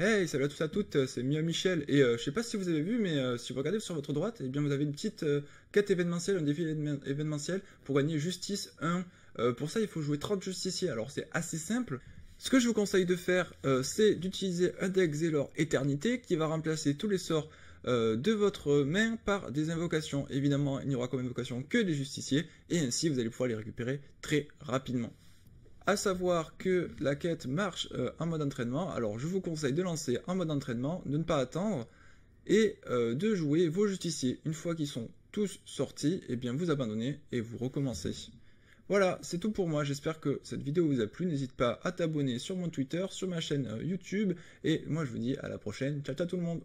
Hey, salut à tous à toutes, c'est Mia Michel. Et je euh, je sais pas si vous avez vu, mais euh, si vous regardez sur votre droite, eh bien vous avez une petite euh, quête événementielle, un défi événementiel pour gagner Justice 1. pour ça, il faut jouer 30 justiciers. Alors c'est assez simple. Ce que je vous conseille de faire, c'est d'utiliser un deck leur Éternité qui va remplacer tous les sorts de votre main par des invocations. Évidemment, il n'y aura comme invocation que des justiciers et ainsi vous allez pouvoir les récupérer très rapidement à savoir que la quête marche euh, en mode entraînement. Alors je vous conseille de lancer en mode entraînement, de ne pas attendre et euh, de jouer vos justiciers. Une fois qu'ils sont tous sortis, et eh bien vous abandonnez et vous recommencez. Voilà, c'est tout pour moi, j'espère que cette vidéo vous a plu, n'hésite pas à t'abonner sur mon Twitter, sur ma chaîne euh, YouTube, et moi je vous dis à la prochaine, ciao ciao tout le monde